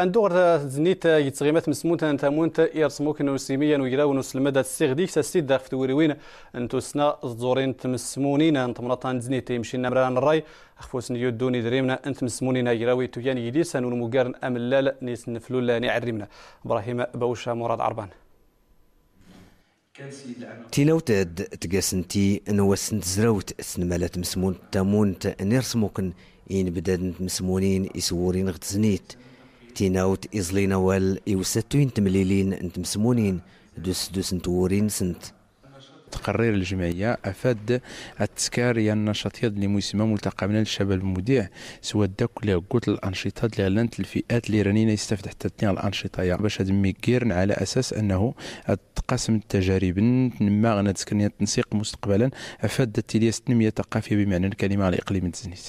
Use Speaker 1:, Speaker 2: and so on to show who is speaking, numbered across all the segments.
Speaker 1: اندور زنيت يتسغيمات مسمونت انت مونت يرسموك نوسيميا ويراون سلمدة السيغديك ساسيد داخ وين انتو سنا الزورين تمسمونين انت مرطان زنيت يمشي لنا مران الراي خفوس يدوني دريمنا انت مسمونين يراوي تويان ام ونمقارن املال نيس لا نعرمنا ابراهيم بوشا مراد عربان
Speaker 2: تينوتاد تقاسنتي نوسنت زراوت سنمالات مسمون تامونت نرسموكن إن بدات مسمونين يسورين غد زنيت تيناوت إزلينا وال إوساتوين تمليلين أنت مسمونين دوس دوس نتورين سنت تقرير الجمعية أفاد التذكارية النشاطيات اللي
Speaker 3: موسمة ملتقى من الشباب المذيع سواء داك قلت الأنشطة اللي أعلنت الفئات اللي رانينا يستفتح تتنيا الأنشطة يا باش هاد ميكيرن على أساس أنه تقاسم التجارب نما غانا تسكن التنسيق مستقبلا أفاد تيلياس التنمية الثقافية بمعنى الكلمة على إقليم تزنيت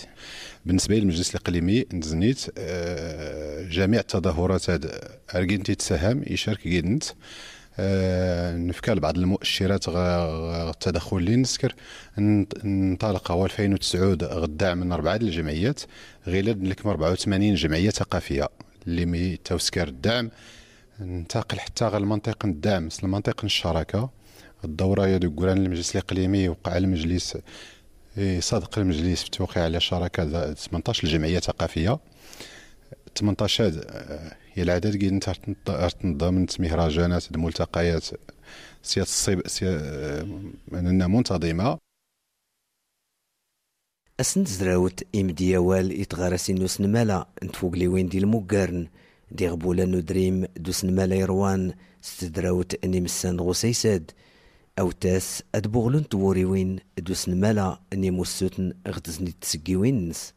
Speaker 3: بالنسبة للمجلس الإقليمي تزنيت أه جميع
Speaker 4: التظاهرات هاد اركين تيتساهم يشارك كيدنت آه، نفكال بعض المؤشرات التدخل اللي نسكر انطلق هو 2009 غدا من اربعه الجمعيات غير لكم 84 جمعيه ثقافيه اللي مي توسكر الدعم ننتقل حتى غير لمنطقه الدعم المنطق الشراكه الدوره يا دوكران المجلس الاقليمي وقع المجلس صدق المجلس في التوقيع على شراكه 18 جمعيه ثقافيه 18 هي العدد كي انت تنظم مهرجانات الملتقيات سياسه
Speaker 2: الصيب اننا منتظمه أسن زراوت ام ديوال اتغارسين نو سنمالا نتفوقلي وين دي المقارن دي غبولا ندريم دو سنمالا يروان ستدراوت أني نمسان غسيساد أو تاس أدبوغلون توريوين دو سنمالا نيموسوتن غدزني تسقيوين وينس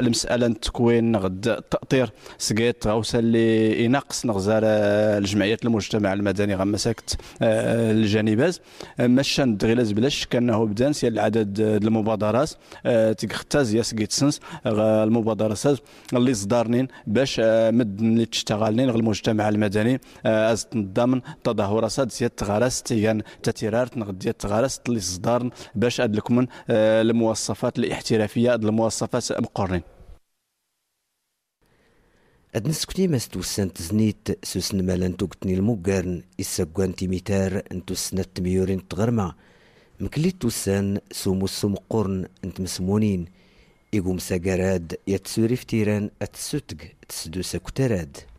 Speaker 5: المساله التكوين غد التاطير سقيت غوسه اللي ينقص نغزار الجمعيات المجتمع المدني غمسكت آه، الجانبات آه، ماشا ندغيلاز بلا شك انه بدا نسيا العدد المبادرات آه، تيختاز يا سقيت سنس المبادرات اللي صدارنين باش مد اللي تشتغلنين المجتمع المدني از تنظمن تظاهرات ديال تغارس تيان تتيرارت نغدي تغارس اللي صدارن باش ادلكم المواصفات الاحترافيه المواصفات مقرنين
Speaker 2: اد نسكتي ماس توسان تزنيت سوسن مالان توقتني الموكارن إساقوان تيميتار نتوسنات تميورين تغرما مكليت توسان سومو سوم السمقرن نتمسمونين إيقوم ساقراد يتسوري فتيران أتسوتك تسدو ساكتراد